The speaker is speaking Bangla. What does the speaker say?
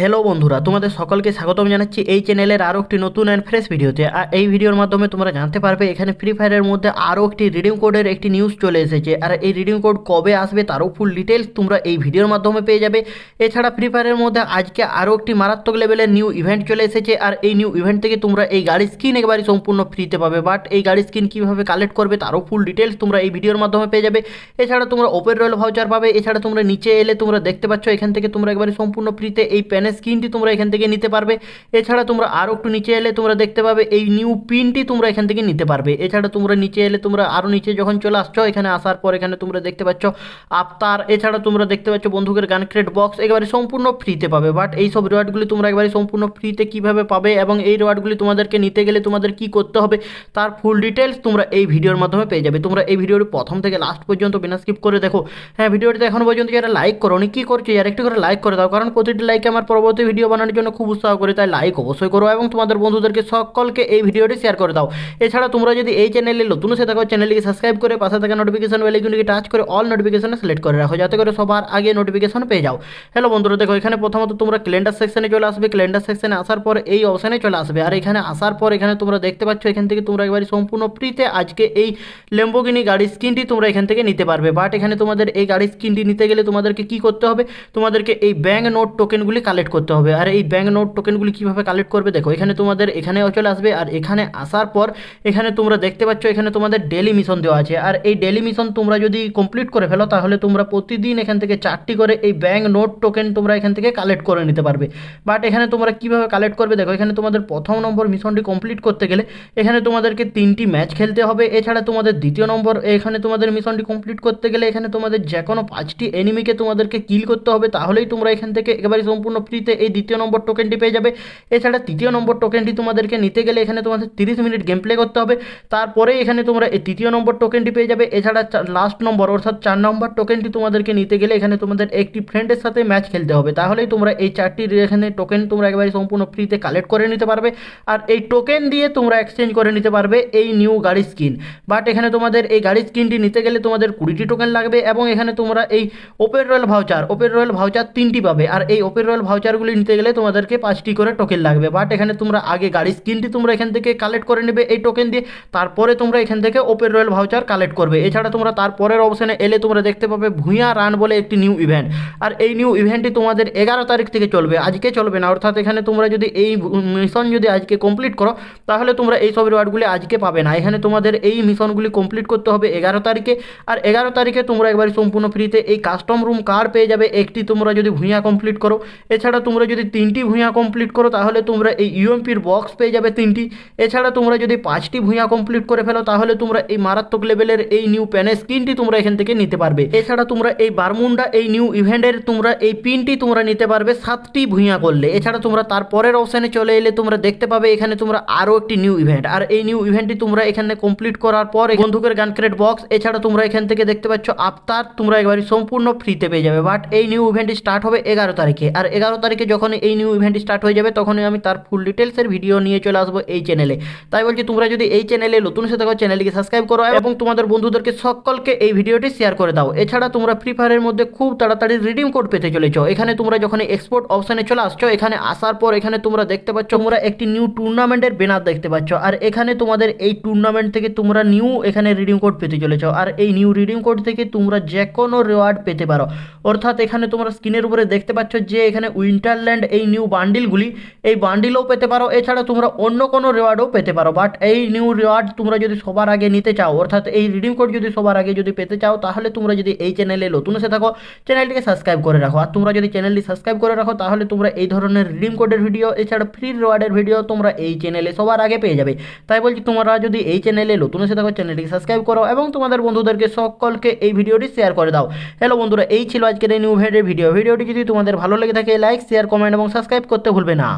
হ্যালো বন্ধুরা তোমাদের সকলকে স্বাগতম জানাচ্ছি এই চ্যানেলের আরও একটি নতুন অ্যান্ড ফ্রেশ ভিডিওতে আর এই ভিডিওর মাধ্যমে তোমরা জানতে পারবে এখানে ফ্রি ফায়ারের মধ্যে আরও একটি রিডিং কোডের একটি নিউজ চলে এসেছে আর এই রিডিং কোড কবে আসবে তারও ফুল ডিটেলস তোমরা এই ভিডিওর মাধ্যমে পেয়ে যাবে এছাড়া ফ্রি ফায়ারের মধ্যে আজকে আরও একটি মারাত্মক লেভেলের নিউ ইভেন্ট চলে এসেছে আর এই নিউ ইভেন্ট থেকে তোমরা এই গাড়ির স্কিন একবারই সম্পূর্ণ ফ্রিতে পাবে বাট এই গাড়ির স্কিন কীভাবে কালেক্ট করবে তারও ফুল ডিটেলস তোমরা এই ভিডিওর মাধ্যমে পেয়ে যাবে এছাড়া তোমরা ওপেন রয়েল ভাউচার পাবে এছাড়া তোমরা নিচে এলে তোমরা দেখতে পাচ্ছ এখান থেকে তোমরা একবারই সম্পূর্ণ ফ্রিতে এই প্যানের স্ক্রিনটি তোমরা এখান থেকে নিতে পারবে এছাড়া তোমরা আরও একটু নিচে এলে তোমরা দেখতে পাবে এই নিউ পিনটি তোমরা এখান থেকে নিতে পারবে এছাড়া তোমরা নিচে এলে তোমরা আরও নিচে যখন চলে আসছো এখানে আসার পর এখানে তোমরা দেখতে পাচ্ছ আফতার এছাড়া তোমরা দেখতে পাচ্ছ বন্ধুকের গান ক্রেট বক্স একেবারে সম্পূর্ণ ফ্রিতে পাবে বাট এই সব রিওয়ার্ডগুলি তোমরা একবারে সম্পূর্ণ ফ্রিতে কিভাবে পাবে এবং এই রিওয়ার্ডগুলি তোমাদেরকে নিতে গেলে তোমাদের কি করতে হবে তার ফুল ডিটেলস তোমরা এই ভিডিওর মাধ্যমে পেয়ে যাবে তোমরা এই ভিডিওটি প্রথম থেকে লাস্ট পর্যন্ত বিনা স্কিপ করে দেখো হ্যাঁ ভিডিওটিতে এখন পর্যন্ত যারা লাইক করো অনেক কী করছো যারা একটু করে লাইক করে দাও কারণ প্রতিটি লাইকে আমার পরবর্তী ভিডিও বানানোর জন্য খুব উৎসাহ করি তাই লাইক অবশ্যই করো এবং তোমাদের বন্ধুদেরকে সকলকে এই ভিডিওটি শেয়ার করে দাও এছাড়া তোমরা যদি এই চ্যানেলে নতুন সে থাকো চ্যানেলটিকে সাবস্ক্রাইব করে পাশে থাকা নোটিফিকেশন বেলাইকনটিকে টাচ করে অল নোটিফিকেশনে সিলেক্ট করে রাখো যাতে করে সবার আগে নোটিফিকেশন পেয়ে যাও হ্যালো বন্ধুরা দেখো এখানে প্রথমত তোমরা ক্যালেন্ডার সেকশনে চলে আসবে ক্যালেন্ডার সেকশনে আসার পর এই অপশানে চলে আসবে আর এখানে আসার পর এখানে তোমরা দেখতে পাচ্ছ এখান থেকে তোমরা একবারে সম্পূর্ণ ফ্রিতে আজকে এই লেম্বোগিনি গাড়ির স্কিনটি তোমরা এখান থেকে নিতে পারবে বাট এখানে তোমাদের এই গাড়ির স্কিনটি নিতে গেলে তোমাদেরকে কি করতে হবে তোমাদেরকে এই ব্যাঙ্ক নোট টোকেনগুলি কালেক্ট কালেক্ট করতে হবে আর এই ব্যাঙ্ক নোট টোকেনগুলি কীভাবে কালেক্ট করবে দেখো এখানে তোমাদের এখানেও চলে আসবে আর এখানে আসার পর এখানে তোমরা দেখতে পাচ্ছ এখানে তোমাদের ডেলি মিশন দেওয়া আছে আর এই ডেলি মিশন তোমরা যদি কমপ্লিট করে ফেলো তাহলে তোমরা প্রতিদিন এখান থেকে চারটি করে এই ব্যাঙ্ক নোট টোকেন তোমরা এখান থেকে কালেক্ট করে নিতে পারবে বাট এখানে তোমরা কীভাবে কালেক্ট করবে দেখো এখানে তোমাদের প্রথম নম্বর মিশনটি কমপ্লিট করতে গেলে এখানে তোমাদেরকে তিনটি ম্যাচ খেলতে হবে এছাড়া তোমাদের দ্বিতীয় নম্বর এখানে তোমাদের মিশনটি কমপ্লিট করতে গেলে এখানে তোমাদের যে কোনো পাঁচটি এনিমিকে তোমাদেরকে কিল করতে হবে তাহলেই তোমরা এখান থেকে একেবারে সম্পূর্ণ ফ্রিতে এই দ্বিতীয় নম্বর টোকেনটি পেয়ে যাবে এছাড়া তৃতীয় নম্বর টোকেনটি তোমাদেরকে নিতে গেলে এখানে তোমাদের তিরিশ মিনিট গেম প্লে করতে হবে তারপরে এখানে তোমরা এই তৃতীয় নম্বর টোকেনটি পেয়ে যাবে এছাড়া লাস্ট নম্বর অর্থাৎ চার নম্বর টোকেনটি তোমাদেরকে নিতে গেলে এখানে তোমাদের একটি ফ্রেন্ডের সাথে ম্যাচ খেলতে হবে তাহলেই তোমরা এই চারটি এখানে টোকেন তোমরা একবারে সম্পূর্ণ ফ্রিতে কালেক্ট করে নিতে পারবে আর এই টোকেন দিয়ে তোমরা এক্সচেঞ্জ করে নিতে পারবে এই নিউ গাড়ির স্কিন বাট এখানে তোমাদের এই গাড়ির স্কিনটি নিতে গেলে তোমাদের কুড়িটি টোকেন লাগবে এবং এখানে তোমরা এই open royal voucher open royal voucher তিনটি পাবে আর এই ওপেন রয়্যাল ভাউচার ভাউচারগুলি নিতে গেলে তোমাদেরকে পাঁচটি করে টোকেন লাগবে বাট এখানে তোমরা আগে গাড়ির স্কিনটি তোমরা এখান থেকে কালেক্ট করে নেবে এই টোকেন দিয়ে তারপরে তোমরা এখান থেকে ওপেন রয়্যাল ভাউচার কালেক্ট করবে এছাড়া তোমরা তারপরের অপশানে এলে তোমরা দেখতে পাবে ভূঁয়া রান বলে একটি নিউ ইভেন্ট আর এই নিউ ইভেন্টটি তোমাদের এগারো তারিখ থেকে চলবে আজকে চলবে না অর্থাৎ এখানে তোমরা যদি এই মিশন যদি আজকে কমপ্লিট করো তাহলে তোমরা এই সব রিওয়ার্ডগুলি আজকে পাবে না এখানে তোমাদের এই মিশনগুলি কমপ্লিট করতে হবে এগারো তারিখে আর এগারো তারিখে তোমরা একবার সম্পূর্ণ ফ্রিতে এই কাস্টম রুম কার্ড পেয়ে যাবে একটি তোমরা যদি ভূঁয়া কমপ্লিট করো এছাড়া এছাড়া তোমরা যদি তিনটি ভূঁয়া কমপ্লিট করো তাহলে তোমরা এই ইউএমপির বক্স পেয়ে যাবে তিনটি এছাড়া তোমরা যদি পাঁচটি ভূঁয়া কমপ্লিট করে ফেলো তাহলে তোমরা এই মারাত্মক লেভেলের এই নিউ প্যানে স্কিনটি তোমরা এখান থেকে নিতে পারবে এছাড়া তোমরা এই বারমুন্ডা এই নিউ ইভেন্টের তোমরা এই পিনটি তোমরা নিতে পারবে সাতটি ভূঁয়া করলে এছাড়া তোমরা তারপরের অপশানে চলে এলে তোমরা দেখতে পাবে এখানে তোমরা আরও একটি নিউ ইভেন্ট আর এই নিউ ইভেন্টটি তোমরা এখানে কমপ্লিট করার পর বন্ধুকের গান ক্রেট বক্স এছাড়া তোমরা এখান থেকে দেখতে পাচ্ছ আফতার তোমরা একবারই সম্পূর্ণ ফ্রিতে পেয়ে যাবে বাট এই নিউ ইভেন্টটি স্টার্ট হবে এগারো তারিখে আর এগারো তারিখে যখন এই নিউ ইভেন্ট স্টার্ট হয়ে যাবে তখনই আমি তার ফুল ডিটেলসের ভিডিও নিয়ে চলে আসবো এই চ্যানেলে তাই বলছি তোমরা যদি এই চ্যানেলে নতুন সাথে থাকো চ্যানেলটিকে সাবস্ক্রাইব করো এবং তোমাদের বন্ধুদেরকে সকলকে এই ভিডিওটি শেয়ার করে দাও এছাড়া তোমরা ফ্রি ফায়ারের মধ্যে খুব তাড়াতাড়ি রিডিম কোড পেতে চলেছ এখানে তোমরা যখন এক্সপোর্ট অপশানে চলে আসছো এখানে আসার পর এখানে তোমরা দেখতে পাচ্ছ তোমরা একটি নিউ টুর্নামেন্টের ব্যানার দেখতে পাচ্ছ আর এখানে তোমাদের এই টুর্নামেন্ট থেকে তোমরা নিউ এখানে রিডিম কোড পেতে চলেছ আর এই নিউ রিডিম কোড থেকে তোমরা যে কোনো রেওয়ার্ড পেতে পারো অর্থাৎ এখানে তোমরা স্ক্রিনের উপরে দেখতে পাচ্ছ যে এখানে উইন্টারল্যান্ড এই নিউ বান্ডিলগুলি এই বান্ডিলও পেতে পারো এছাড়া তোমরা অন্য কোনো রিওয়ার্ডও পেতে পারো বাট এই নিউ রিওয়ার্ড তোমরা যদি সবার আগে নিতে চাও অর্থাৎ এই রিডিম কোড যদি সবার আগে যদি পেতে চাও তাহলে তোমরা যদি এই চ্যানেলে নতুন এসে থাকো চ্যানেলটিকে সাবস্ক্রাইব করে রাখো আর তোমরা যদি চ্যানেলটি সাবস্ক্রাইব করে রাখো তাহলে তোমরা এই ধরনের রিডিম কোডের ভিডিও এছাড়া ফ্রি রিওয়ার্ডের ভিডিও তোমরা এই চ্যানেলে সবার আগে পেয়ে যাবে তাই বলছি তোমরা যদি এই চ্যানেলে নতুন এসে থাকো চ্যানেলটিকে সাবস্ক্রাইব করো এবং তোমাদের বন্ধুদেরকে সকলকে এই ভিডিওটি শেয়ার করে দাও হ্যালো বন্ধুরা এই ছিল আজকের এই নিউ ভিডিও ভিডিওটি যদি তোমাদের ভালো লেগে থাকে লাইক শেয়ার কমেন্ট এবং সাবস্ক্রাইব করতে ভুলবে না